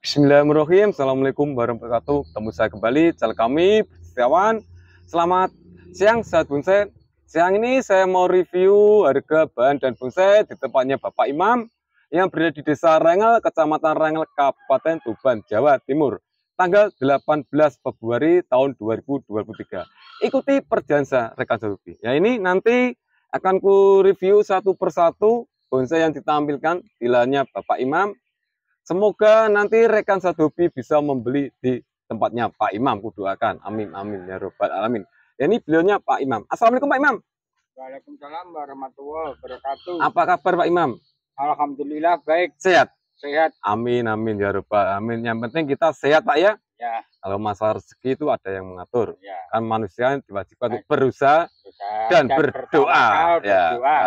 Bismillahirrahmanirrahim. Assalamualaikum warahmatullahi wabarakatuh. Ketemu saya kembali channel kami Setiawan. Selamat siang sehat bonsai. Siang ini saya mau review harga bahan dan bonsai di tempatnya Bapak Imam yang berada di Desa Rengel, Kecamatan Rengel, Kabupaten Tuban, Jawa Timur. Tanggal 18 Februari tahun 2023. Ikuti perjalanan saya, rekan Jalubi. Ya ini nanti akan ku review satu persatu bonsai yang ditampilkan di Bapak Imam Semoga nanti rekan satu bisa membeli di tempatnya Pak Imam. Kudoakan. Amin, amin. Ya Robbal Alamin. Ya, ini beliaunya Pak Imam. Assalamualaikum Pak Imam. Waalaikumsalam warahmatullahi wabarakatuh. Apa kabar Pak Imam? Alhamdulillah baik. Sehat? Sehat. Amin, amin. Ya Robbal Alamin. Yang penting kita sehat Pak ya. Ya. Kalau masalah rezeki itu ada yang mengatur. Ya. Kan manusia diwajibkan untuk berusaha, berusaha dan, dan berdoa. Ya, berdoa. Ya.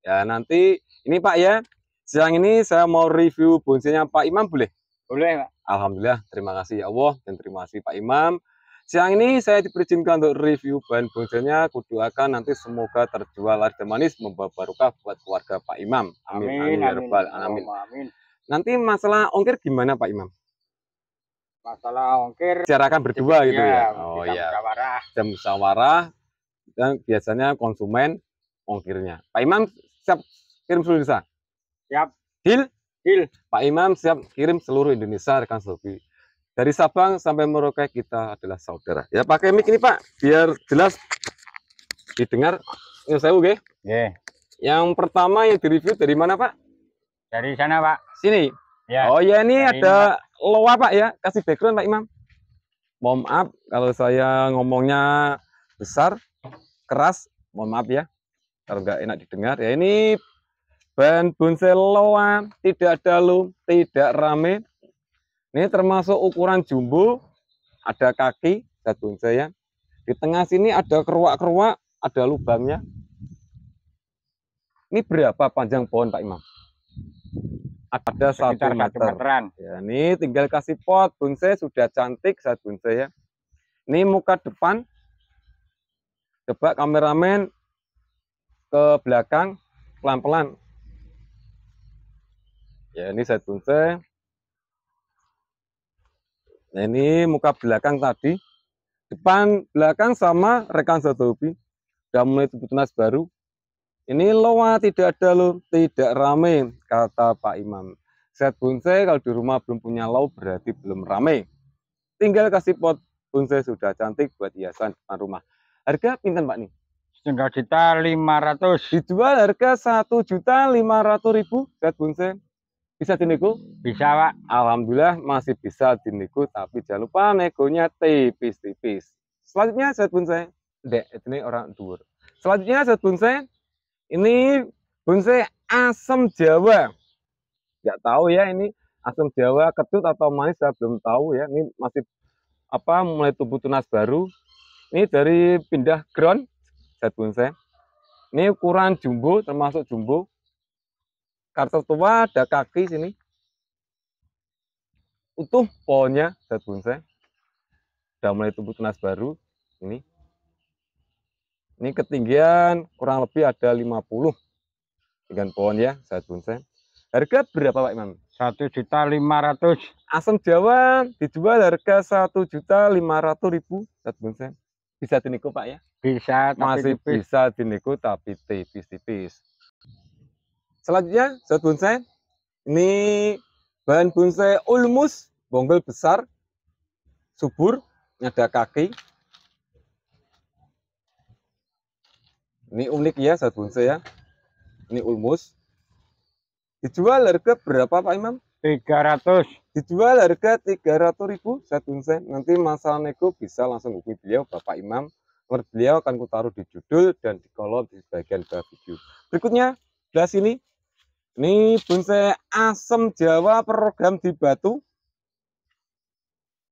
ya nanti ini Pak ya Siang ini saya mau review bonsainya Pak Imam boleh? Boleh Pak. Alhamdulillah, terima kasih ya Allah dan terima kasih Pak Imam. Siang ini saya diperizinkan untuk review bahan bonsainya. Kuduakan nanti semoga terjual harga manis membawa barokah buat keluarga Pak Imam. Amin amin amin, ya Rabbal, amin. amin. Nanti masalah ongkir gimana Pak Imam? masalah ongkir bicarakan berdua gitu ya iya, oh iya Dan jam dan biasanya konsumen ongkirnya Pak Imam siap kirim sudah Siap. Deal? Deal. Pak Imam siap kirim seluruh Indonesia rekan Sofi. Dari Sabang sampai Merauke kita adalah saudara. Ya pakai mic ini Pak, biar jelas didengar. Ini saya oke. Okay? Yang pertama yang direview dari mana Pak? Dari sana Pak. Sini. Ya. Oh ya ini dari ada ini, loa Pak ya. Kasih background Pak Imam. Mohon maaf kalau saya ngomongnya besar, keras. Mohon maaf ya. Kalau nggak enak didengar. Ya ini ban loa tidak ada lum, tidak rame. Ini termasuk ukuran jumbo, ada kaki, ada bonsai ya. Di tengah sini ada keruak-keruak, ada lubangnya. Ini berapa panjang pohon Pak Imam? Ada satu meter. Meteran. Ya, ini tinggal kasih pot bonsai sudah cantik saat bonsai ya. Ini muka depan. Coba kameramen ke belakang pelan-pelan ya ini saya bonsai. nah ini muka belakang tadi depan belakang sama rekan satu hobi udah mulai tunas baru ini loa tidak ada loh, tidak rame kata Pak Imam set bonsai kalau di rumah belum punya lau berarti belum rame tinggal kasih pot bonsai sudah cantik buat hiasan depan rumah harga pinten Pak nih setengah juta lima ratus dijual harga satu juta lima ratus ribu set bonsai bisa diniku bisa pak alhamdulillah masih bisa diniku tapi jangan lupa negonya tipis-tipis selanjutnya saya bonsai dek ini orang dur selanjutnya saya bonsai ini bonsai asam jawa Gak tahu ya ini asam jawa ketut atau manis saya belum tahu ya ini masih apa mulai tumbuh tunas baru ini dari pindah ground saya bonsai ini ukuran jumbo termasuk jumbo karakter tua ada kaki sini. Utuh pohonnya zat bonsai. Sudah mulai tumbuh tunas baru. Ini. Ini ketinggian kurang lebih ada 50 dengan pohon ya zat bonsai. Harga berapa Pak Imam? Satu juta lima ratus. Asam Jawa dijual harga satu juta lima ratus ribu zat bonsai. Bisa diniku Pak ya? Bisa. Masih tipis. bisa diniku tapi tipis-tipis. Selanjutnya, zat bonsai. Ini bahan bonsai ulmus, bonggol besar, subur, ada kaki. Ini unik ya zat bonsai ya. Ini ulmus. Dijual harga berapa Pak Imam? 300. Dijual harga ribu zat bonsai. Nanti masalah nego bisa langsung hubungi beliau Bapak Imam. Nomor beliau akan kutaruh di judul dan di kolom di bagian bawah video. Berikutnya, belas ini ini bonsai asem Jawa program di batu.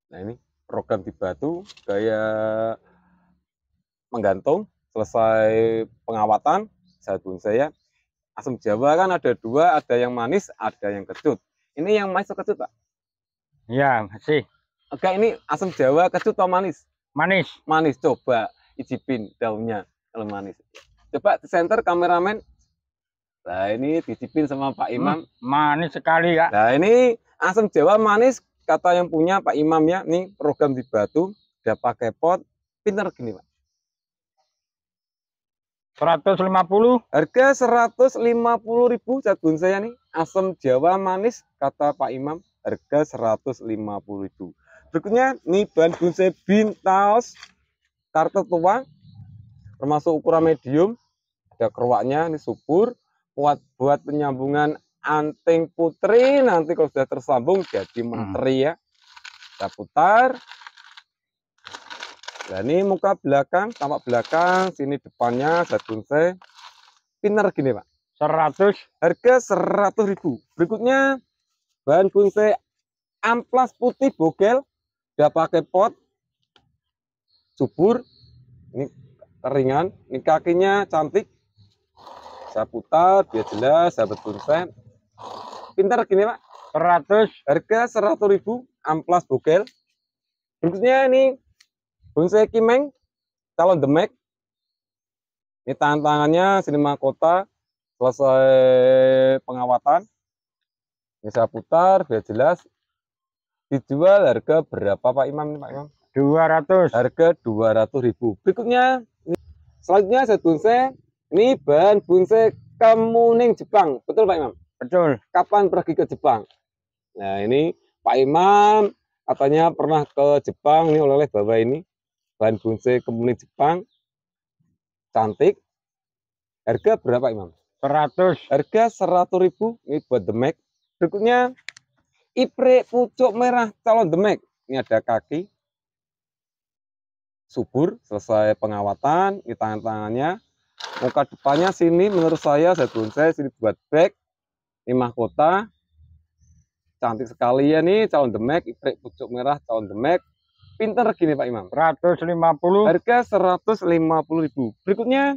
Nah ini program di batu gaya menggantung selesai pengawatan saya bonsai ya. Asam Jawa kan ada dua, ada yang manis, ada yang kecut. Ini yang manis atau kecut pak? Ya masih. Oke ini asam Jawa kecut atau manis? Manis. Manis coba icipin daunnya kalau manis. Coba di center kameramen Nah ini dicipin sama Pak hmm. Imam. Hmm, manis sekali ya. Nah ini asam Jawa manis kata yang punya Pak Imam ya. Ini program di Batu, udah pakai pot, pinter gini Pak. 150. Harga 150 ribu jagung saya nih. Asam Jawa manis kata Pak Imam. Harga 150 ribu. Berikutnya nih bahan bonsai bintaus kartu tua termasuk ukuran medium ada keruaknya ini subur buat buat penyambungan anting putri nanti kalau sudah tersambung jadi hmm. menteri ya kita putar dan ini muka belakang tampak belakang sini depannya saya pinter gini pak 100 harga 100 ribu berikutnya bahan bonsai amplas putih bogel udah pakai pot subur ini ringan ini kakinya cantik saya putar biar jelas saya betul bonsai pintar gini pak 100 harga 100 ribu amplas bokel. berikutnya ini bonsai kimeng calon demek ini tantangannya sinema kota selesai pengawatan ini saya putar biar jelas dijual harga berapa Pak Imam ini Pak Imam 200 harga 200 ribu berikutnya ini, selanjutnya saya bonsai ini bahan bonsai kemuning Jepang, betul Pak Imam? Betul. Kapan pergi ke Jepang? Nah ini Pak Imam katanya pernah ke Jepang ini oleh-oleh bawa ini bahan bonsai kemuning Jepang cantik. Harga berapa Imam? 100. Harga 100 ribu ini buat demek. Berikutnya ipre pucuk merah calon demek. Ini ada kaki subur selesai pengawatan di tangan-tangannya muka depannya sini menurut saya saya bonsai sini buat back ini kota cantik sekali ya nih calon demek iprik pucuk merah calon demek pinter gini Pak Imam 150 harga 150 ribu. berikutnya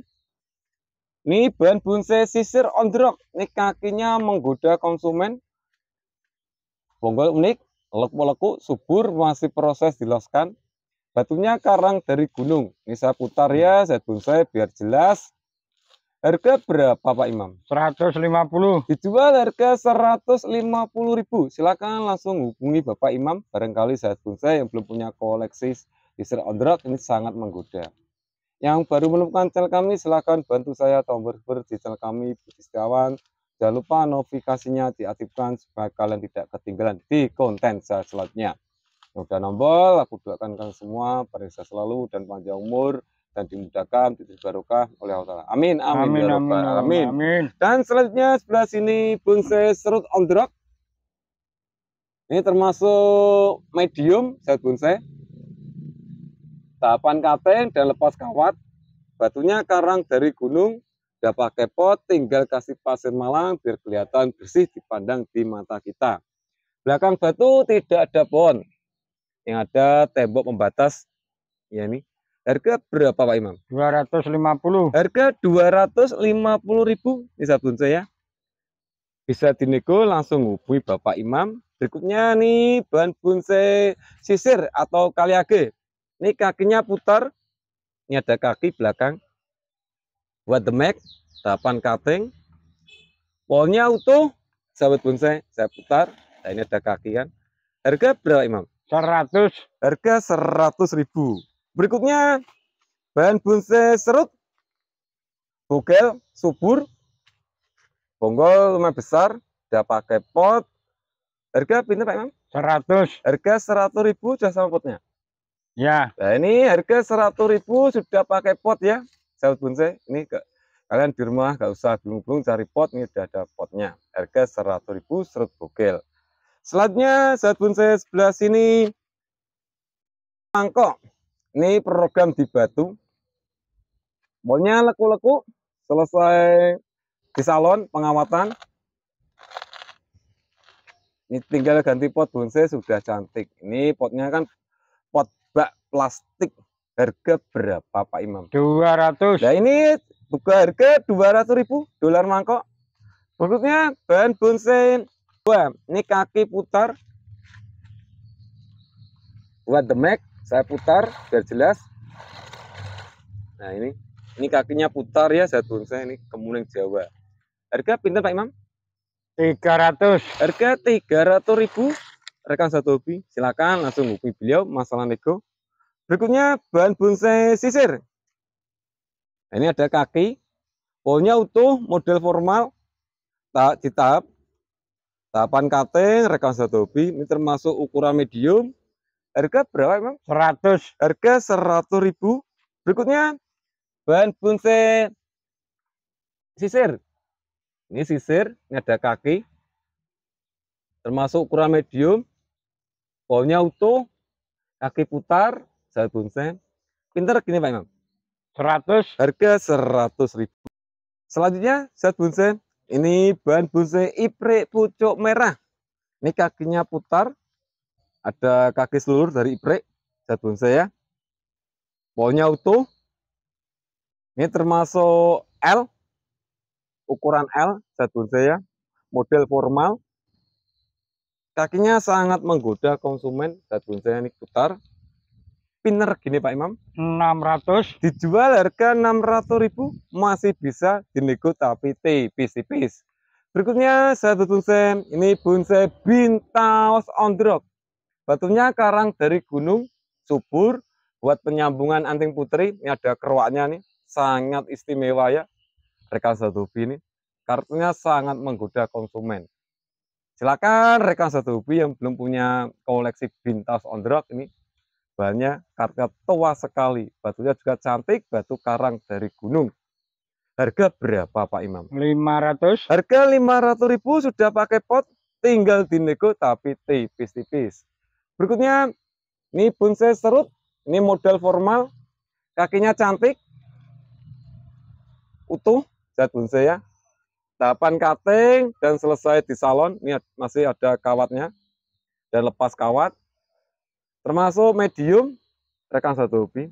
ini bahan bonsai sisir on the rock ini kakinya menggoda konsumen bonggol unik leku-leku subur masih proses diloskan batunya karang dari gunung ini saya putar ya saya bonsai biar jelas Harga berapa Pak Imam? 150. Dijual harga ribu. Silakan langsung hubungi Bapak Imam. Barangkali saat saya yang belum punya koleksi Desert on Rock ini sangat menggoda. Yang baru menemukan channel kami, silakan bantu saya tombol ber di channel kami Budi Setiawan. Jangan lupa notifikasinya diaktifkan supaya kalian tidak ketinggalan di konten saya selanjutnya. Udah nombol, aku doakan kalian semua, periksa selalu dan panjang umur dan dimudahkan titik barokah oleh Allah Taala. Amin amin amin, ya amin, amin amin. Dan selanjutnya sebelah sini bonsai serut on the rock Ini termasuk medium zat bonsai. Tahapan kateng dan lepas kawat. Batunya karang dari gunung. Udah pakai pot, tinggal kasih pasir malang biar kelihatan bersih dipandang di mata kita. Belakang batu tidak ada pohon. Yang ada tembok pembatas. Ya nih, Harga berapa Pak Imam? 250. Harga 250 ribu bisa bunso ya. Bisa dinego langsung hubungi Bapak Imam. Berikutnya nih bahan bonsai sisir atau kaliage. Ini kakinya putar. Ini ada kaki belakang. Buat the mac? tapan cutting. Polnya utuh, sahabat bonsai, saya putar. Nah, ini ada kaki kan. Harga berapa Imam? 100. Harga 100 ribu. Berikutnya bahan bonsai serut, bogel, subur, bonggol lumayan besar, udah pakai pot. Harga pinter Pak Imam? 100. Harga 100 ribu sudah sama potnya? Ya. Nah ini harga 100 ribu sudah pakai pot ya. Sahabat bonsai, ini ke, kalian di rumah gak usah bingung-bingung cari pot, ini sudah ada potnya. Harga 100 ribu serut bogel. Selanjutnya, sahabat bonsai sebelah sini, mangkok. Ini program di Batu. Molnya leku-leku, selesai di salon pengawatan. Ini tinggal ganti pot bonsai sudah cantik. Ini potnya kan pot bak plastik. Harga berapa Pak Imam? 200. Nah ini buka harga ratus ribu dolar mangkok. Berikutnya bahan bonsai dua. Ini kaki putar. Buat demek saya putar biar jelas nah ini ini kakinya putar ya satu saya ini kemuning Jawa harga pinter Pak Imam 300 harga 300 ribu rekan satu hobi silakan langsung hubungi beliau masalah nego berikutnya bahan bonsai sisir nah, ini ada kaki polnya utuh model formal tak ditap, tahapan kating rekan satu hobi ini termasuk ukuran medium Harga berapa emang 100. Harga ribu. Berikutnya bahan bonsai sisir. Ini sisir, ini ada kaki. Termasuk ukuran medium. Pohonnya utuh, kaki putar, saya bonsai. Pinter gini Pak Imam. 100. Harga ribu. Selanjutnya, saya bonsai. Ini bahan bonsai ipre pucuk merah. Ini kakinya putar, ada kaki seluruh dari iprek zat bonsai ya pohonnya utuh ini termasuk L ukuran L zat bonsai ya model formal kakinya sangat menggoda konsumen zat bonsai ini putar pinner gini Pak Imam 600 dijual harga 600.000 masih bisa dinego tapi tipis-tipis berikutnya saya bonsai ini bonsai bintaus on the Batunya karang dari gunung subur. Buat penyambungan anting putri, ini ada keruaknya nih. Sangat istimewa ya. Rekan hobi ini. Kartunya sangat menggoda konsumen. Silakan rekan hobi yang belum punya koleksi bintas ondrak ini. banyak kartunya tua sekali. Batunya juga cantik, batu karang dari gunung. Harga berapa Pak Imam? 500. Harga 500 ribu sudah pakai pot, tinggal dinego tapi tipis-tipis. Berikutnya, ini bonsai serut, ini model formal, kakinya cantik, utuh, zat bonsai ya. Tahapan cutting dan selesai di salon, ini masih ada kawatnya, dan lepas kawat. Termasuk medium, rekan satu hobi.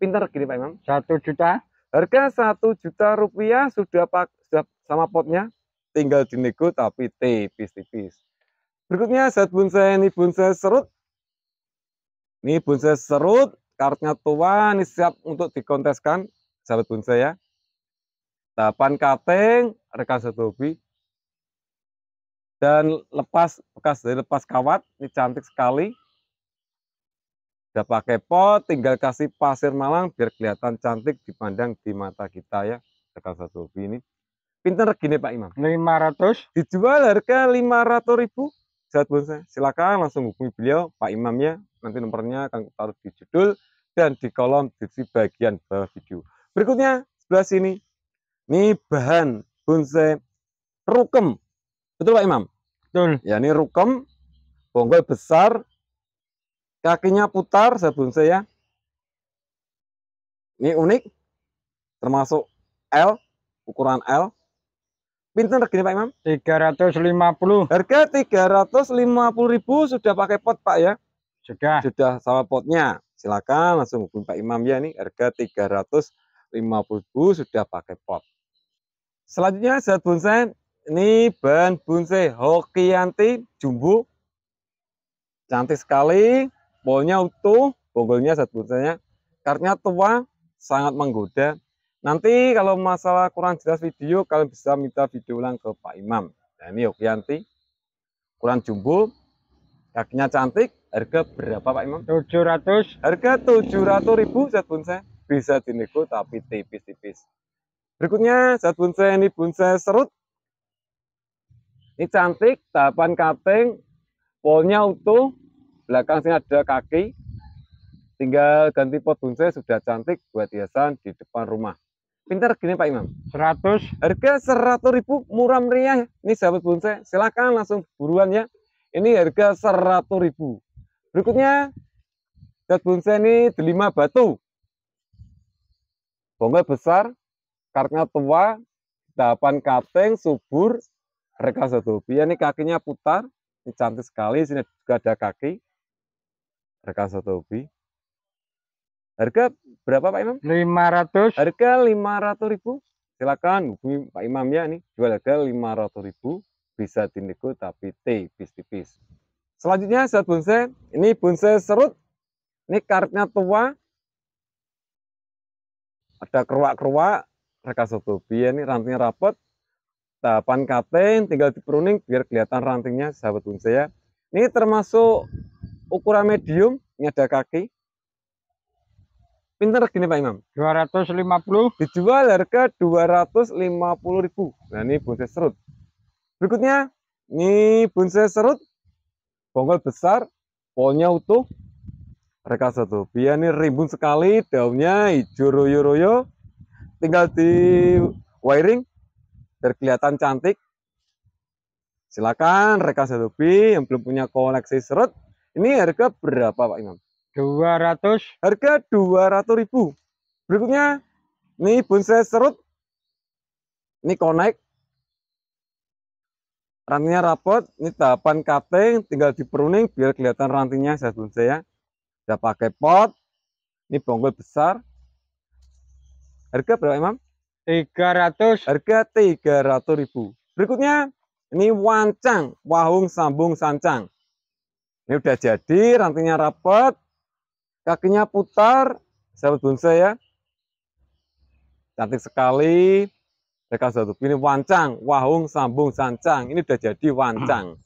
Pinter gini Pak Imam. Satu juta. Harga satu juta rupiah sudah pak sudah sama potnya, tinggal dinego tapi tipis-tipis. Berikutnya zat bonsai ini bonsai serut, ini bonsai serut, kartunya tua, ini siap untuk dikonteskan, sahabat bonsai ya. Tahapan kating, rekan satu Dan lepas bekas dari lepas kawat, ini cantik sekali. Sudah pakai pot, tinggal kasih pasir malang biar kelihatan cantik dipandang di mata kita ya. Rekan satu ini. Pinter gini Pak Imam. 500. Dijual harga 500 ribu Ustadz Bursa. Silakan langsung hubungi beliau, Pak Imamnya. Nanti nomornya akan taruh di judul dan di kolom deskripsi bagian bawah video. Berikutnya sebelah sini. Ini bahan bonsai rukem. Betul Pak Imam? Betul. Ya ini rukem, bonggol besar, kakinya putar saya bonsai ya. Ini unik, termasuk L, ukuran L. Pinten regine Pak Imam? 350. Harga 350.000 sudah pakai pot Pak ya? Sudah. Sudah sama potnya. Silakan langsung hubungi Pak Imam ya ini harga 350.000 sudah pakai pot. Selanjutnya zat bonsai ini ban bonsai Hokianti jumbo. Cantik sekali, polnya utuh, bonggolnya zat bonsainya. Karena tua sangat menggoda Nanti kalau masalah kurang jelas video, kalian bisa minta video ulang ke Pak Imam. Nah, ini Yogyanti, Kurang jumbo, kakinya cantik, harga berapa Pak Imam? 700. Harga 700 ribu zat bonsai. Bisa dinego tapi tipis-tipis. Berikutnya zat bonsai ini bonsai serut. Ini cantik, tahapan kating, polnya utuh, belakang sini ada kaki. Tinggal ganti pot bonsai sudah cantik buat hiasan di depan rumah. Pinter gini Pak Imam. 100. Harga 100 ribu murah meriah. Ini sahabat bonsai, silakan langsung buruan ya. Ini harga 100 ribu. Berikutnya, cat bonsai ini delima batu. Bongkai besar, karena tua, dapan kating, subur, reka satopia. Ini kakinya putar, ini cantik sekali. Sini juga ada kaki, reka satobi. Harga berapa Pak Imam? 500. Harga 500 ribu. Silakan hubungi Pak Imam ya nih. Jual harga 500 ribu. Bisa dinego tapi tipis-tipis. Selanjutnya saat bonsai. Ini bonsai serut. Ini karetnya tua. Ada keruak-keruak. Rekasotobia ini rantingnya rapat. Tahapan kating, tinggal diperuning biar kelihatan rantingnya sahabat bonsai ya. Ini termasuk ukuran medium. Ini ada kaki Pinter gini Pak Imam. 250. Dijual harga 250.000. Nah, ini bonsai serut. Berikutnya, ini bonsai serut bonggol besar, polnya utuh. Mereka satu. biaya ini rimbun sekali, daunnya hijau royo-royo. Tinggal di wiring terkelihatan cantik. Silakan rekan satu yang belum punya koleksi serut. Ini harga berapa Pak Imam? 200. Harga ribu Berikutnya ini bonsai serut. Ini connect. Rantingnya rapot, ini tahapan cutting, tinggal diperuning biar kelihatan rantingnya saya bonsai ya. sudah pakai pot. Ini bonggol besar. Harga berapa, Imam? 300. Harga ribu Berikutnya ini wancang, wahung sambung sancang. Ini udah jadi, rantingnya rapat, kakinya putar sahabat bonsai ya cantik sekali mereka satu ini wancang wahung sambung sancang ini udah jadi wancang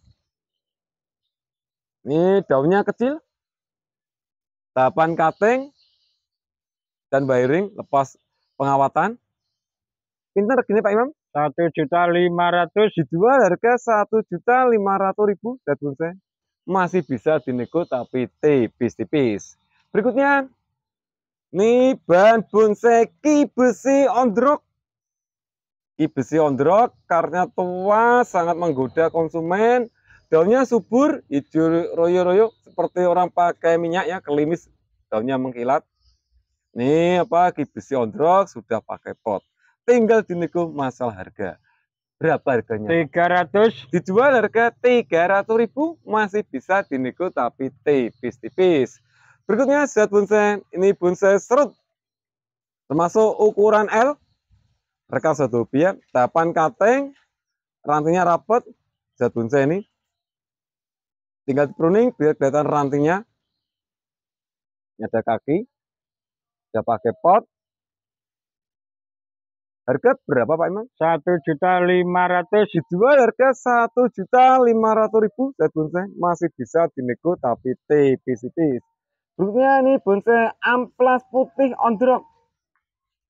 ini daunnya kecil tahapan cutting dan wiring lepas pengawatan pinter gini Pak Imam satu juta lima ratus dijual harga satu juta lima ratus ribu dan bonsai masih bisa dinego tapi tipis-tipis Berikutnya bonsai ki besi ondrok. Ki besi ondrok karena tua sangat menggoda konsumen. Daunnya subur, hijau royo-royo seperti orang pakai minyak ya kelimis, daunnya mengkilat. Nih apa ki besi ondrok sudah pakai pot. Tinggal dinego masalah harga. Berapa harganya? 300. Dijual harga 300 ribu masih bisa dinego tapi tipis-tipis Berikutnya zat bonsai, ini bonsai serut. Termasuk ukuran L, rekap satu biak, tapan kateng, rantingnya rapat, zat bonsai ini. Tinggal pruning biar kelihatan rantingnya. Ada kaki, ada pakai pot. Harga berapa Pak Imam? Satu juta lima ratus. Dijual harga satu juta lima ratus ribu. Zat bonsai masih bisa dinego tapi tipis-tipis. Berikutnya ini bonsai amplas putih ondrok.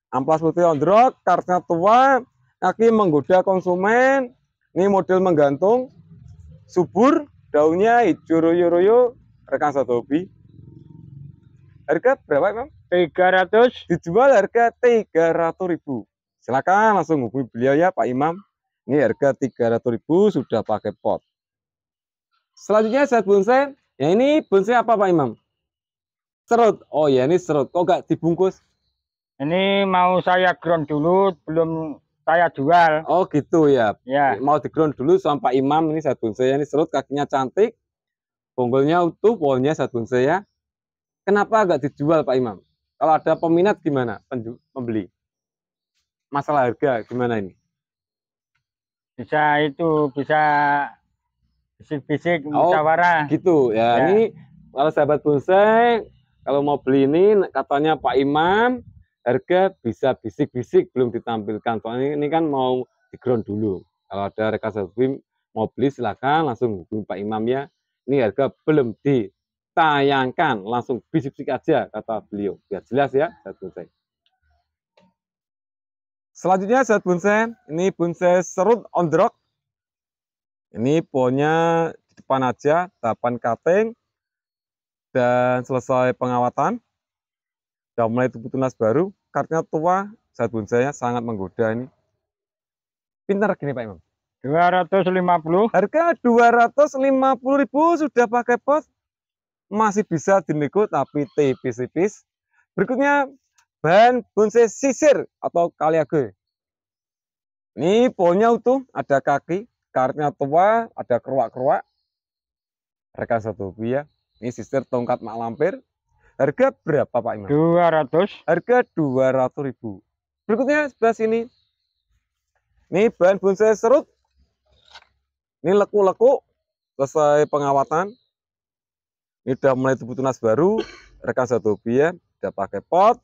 Amplas putih ondrok, karena tua, kaki menggoda konsumen. Ini model menggantung, subur, daunnya hijau royo-royo, rekan satu hobi. Harga berapa, Bang? 300. Dijual harga 300 ribu. Silakan langsung hubungi beliau ya, Pak Imam. Ini harga 300 ribu sudah pakai pot. Selanjutnya set bonsai. Ya ini bonsai apa, Pak Imam? Serut. Oh ya, ini serut. Kok gak dibungkus? Ini mau saya ground dulu, belum saya jual. Oh gitu ya. Ya. Mau di ground dulu sampai Imam ini satu saya ya. ini serut kakinya cantik. Bonggolnya utuh, pohonnya satu saya. Ya. Kenapa gak dijual Pak Imam? Kalau ada peminat gimana? pembeli? Masalah harga gimana ini? Bisa itu, bisa bisik-bisik oh, musyawarah. gitu ya. ya. Ini kalau sahabat bonsai kalau mau beli ini katanya Pak Imam harga bisa bisik-bisik belum ditampilkan. Soalnya ini kan mau di ground dulu. Kalau ada rekan Satwim mau beli silahkan langsung hubungi Pak Imam ya. Ini harga belum ditayangkan, langsung bisik-bisik aja kata beliau. Biar jelas ya, saya Bonsai. Selanjutnya saya Bonsai, ini bonsai serut on the rock. Ini pohonnya di depan aja, tahapan cutting, dan selesai pengawatan, sudah mulai tumbuh tunas baru, karena tua, saat bonsainya sangat menggoda ini. Pintar gini Pak Imam. 250. Harga 250 ribu sudah pakai pot, Masih bisa dinego tapi tipis-tipis. Berikutnya bahan bonsai sisir atau kaliage. Ini pohonnya utuh, ada kaki, karena tua, ada keruak-keruak. Rekan satu rupiah. Ini sister tongkat mak lampir. Harga berapa Pak Imam? 200. Harga 200 ribu. Berikutnya sebelah sini. Ini bahan bonsai serut. Ini leku-leku. Selesai pengawatan. Ini sudah mulai tumbuh tunas baru. Rekan satu hobi ya. pakai pot.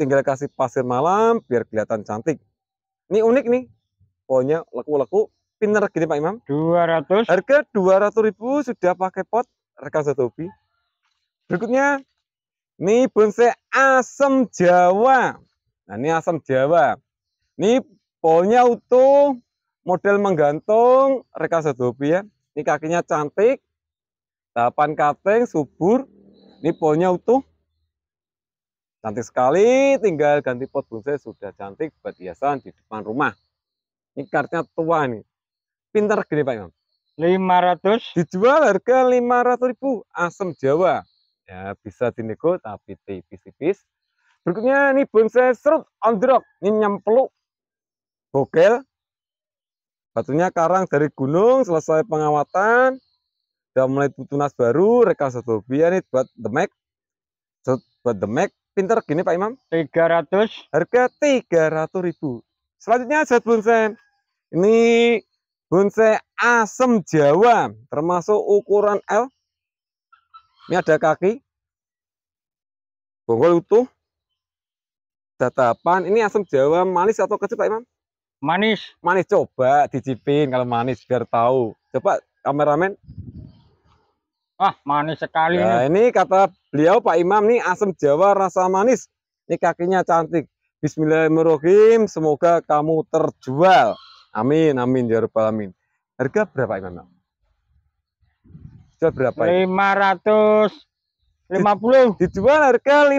Tinggal kasih pasir malam biar kelihatan cantik. Ini unik nih. Pokoknya leku-leku. Pinter gini Pak Imam. 200. Harga 200 ribu sudah pakai pot rekan setopi. Berikutnya, ini bonsai asam Jawa. Nah, ini asam Jawa. Ini polnya utuh, model menggantung, rekan satu ya. Ini kakinya cantik, tahapan kating subur. Ini polnya utuh. Cantik sekali, tinggal ganti pot bonsai sudah cantik buat hiasan di depan rumah. Ini kartunya tua nih. Pintar gede Pak Imam. 500 dijual harga ribu asam jawa ya bisa dinego tapi tipis-tipis berikutnya ini bonsai serut on the rock ini nyempluk oke batunya karang dari gunung selesai pengawatan sudah mulai tunas baru rekasatobia ini buat demek buat demek pinter gini Pak Imam 300 harga 300 ribu selanjutnya set bonsai ini Bonsai asem Jawa termasuk ukuran L. Ini ada kaki. Bonggol utuh. Datapan. Ini asem Jawa manis atau kecil Pak Imam? Manis. Manis coba dicipin kalau manis biar tahu. Coba kameramen. Wah, manis sekali. Nah, ini. kata beliau Pak Imam nih asem Jawa rasa manis. Ini kakinya cantik. Bismillahirrahmanirrahim. Semoga kamu terjual. Amin, amin ya rabbal Amin. Harga berapa ini Imam? Jual berapa? Lima ratus lima Dijual harga 550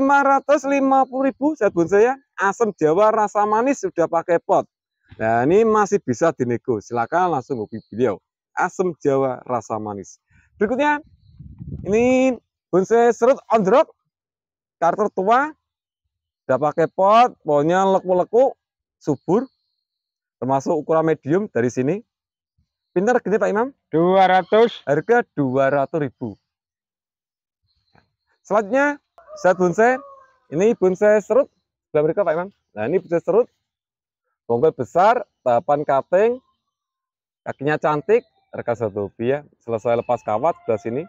ribu. saya pun saya asam Jawa rasa manis sudah pakai pot. Nah ini masih bisa dinego. Silakan langsung hubungi beliau. Asam Jawa rasa manis. Berikutnya ini bonsai serut on the rock. Karter tua. Sudah pakai pot. Pohonnya lekuk-lekuk Subur termasuk ukuran medium dari sini. Pintar gede Pak Imam? 200. Harga 200 ribu. Selanjutnya, set bonsai. Ini bonsai serut. Sudah mereka Pak Imam. Nah, ini bonsai serut. bonggol besar, tahapan cutting. Kakinya cantik. Harga satu ya. Selesai lepas kawat, sudah sini.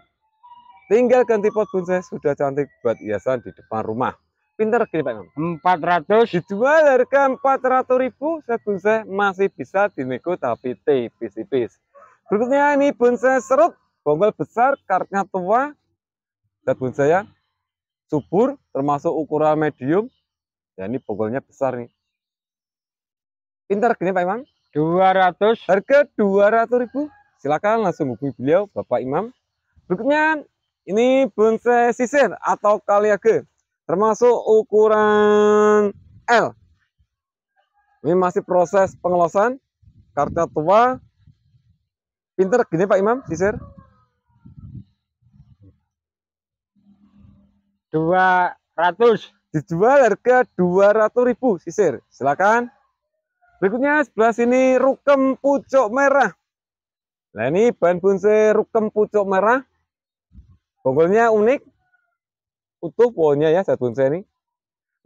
Tinggal ganti pot bonsai. Sudah cantik buat hiasan di depan rumah pinter gini Pak Imam 400 dijual harga 400 ribu saya bonsai masih bisa dinego tapi tipis-tipis berikutnya ini bonsai serut bonggol besar karetnya tua dan bonsai ya, subur termasuk ukuran medium ya ini bonggolnya besar nih pinter gini Pak Imam 200 harga 200 ribu silakan langsung hubungi beliau Bapak Imam berikutnya ini bonsai sisir atau kaliage termasuk ukuran L. Ini masih proses pengelosan karena tua. Pinter gini Pak Imam, sisir. Dua ratus. Dijual harga dua ratus ribu, sisir. Silakan. Berikutnya sebelah sini rukem pucuk merah. Nah ini bahan bonsai rukem pucuk merah. Bonggolnya unik, utuh pohonnya ya zat bonsai ini.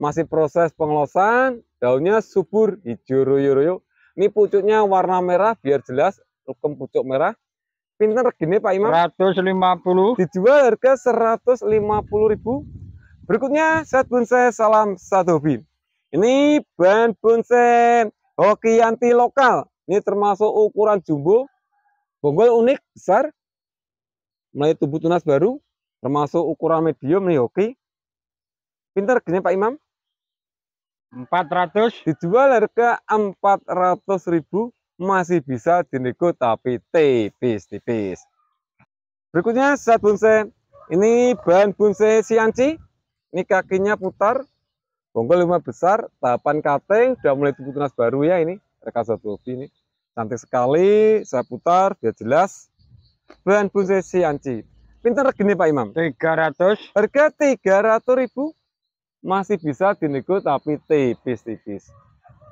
Masih proses pengelosan, daunnya subur hijau royo-royo. Ini pucuknya warna merah biar jelas rukem pucuk merah. Pinter gini Pak Imam. 150. Dijual harga 150 ribu. Berikutnya zat bonsai salam satu hobi. Ini bahan bonsai hoki anti lokal. Ini termasuk ukuran jumbo. Bonggol unik besar. Mulai tubuh tunas baru termasuk ukuran medium nih hoki pinter gini Pak Imam 400 dijual harga 400 ribu masih bisa dinego tapi tipis-tipis berikutnya set bonsai ini bahan bonsai sianci ini kakinya putar bonggol lima besar tahapan kating sudah mulai tumbuh tunas baru ya ini rekan satu ini cantik sekali saya putar dia jelas bahan bonsai sianci Pinter gini Pak Imam? 300. Harga 300 ribu masih bisa dinego tapi tipis-tipis.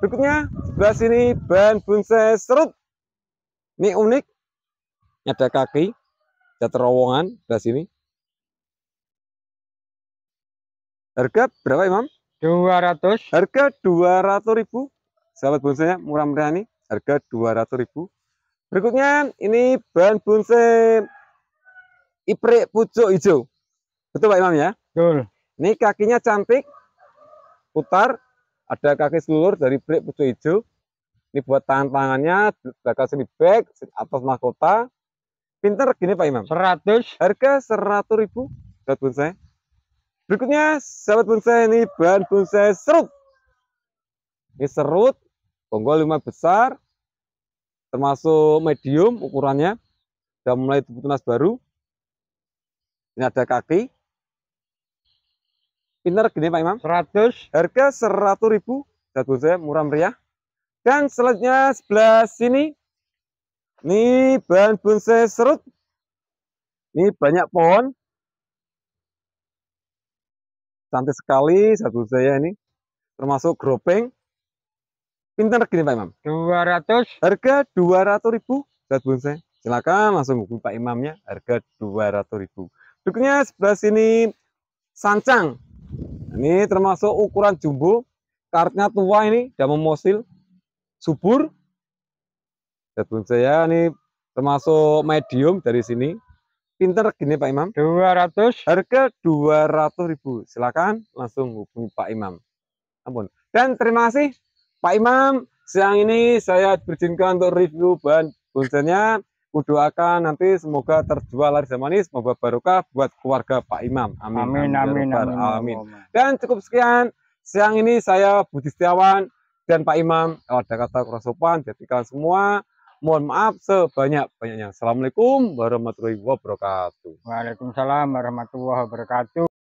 Berikutnya sebelah sini ban bonsai serut. Ini unik. Ada kaki, ada terowongan sebelah sini. Harga berapa Imam? 200. Harga 200 ribu. Sahabat bonsai murah-murah nih. Harga 200 ribu. Berikutnya ini ban bonsai iprik pucuk hijau. Betul Pak Imam ya? Betul. Ini kakinya cantik, putar, ada kaki seluruh dari iprik pucuk hijau. Ini buat tangan-tangannya, belakang sini back, atas mahkota. Pinter gini Pak Imam. 100. Harga 100 ribu Sahabat bonsai. Berikutnya, sahabat bonsai, ini bahan bonsai serut. Ini serut, bonggol lima besar, termasuk medium ukurannya. Sudah mulai tumbuh tunas baru. Ini ada kaki. pinter gini Pak Imam. 100. Harga 100.000 ribu. Satu saya murah meriah. Dan selanjutnya sebelah sini. Ini bahan bonsai serut. Ini banyak pohon. Cantik sekali satu saya ini. Termasuk grouping. Pinter gini Pak Imam. 200. Harga 200.000 ribu. bonsai. Silakan langsung hubungi Pak Imamnya. Harga 200.000 ribu. Berikutnya sebelah sini sancang. Ini termasuk ukuran jumbo. Karetnya tua ini, sudah memosil. Subur. Jadul saya ini termasuk medium dari sini. Pinter gini Pak Imam. 200. Harga 200 ribu. Silakan langsung hubungi Pak Imam. Ampun. Dan terima kasih Pak Imam. Siang ini saya berjinkan untuk review bahan bonsainya kudoakan nanti semoga terjual laris manis, semoga barokah buat keluarga Pak Imam. Amin. Amin amin ya amin, amin, ya amin. Dan cukup sekian siang ini saya Budi Setiawan dan Pak Imam ada kata kurang sopan jadikan semua mohon maaf sebanyak-banyaknya. Assalamualaikum warahmatullahi wabarakatuh. Waalaikumsalam warahmatullahi wabarakatuh.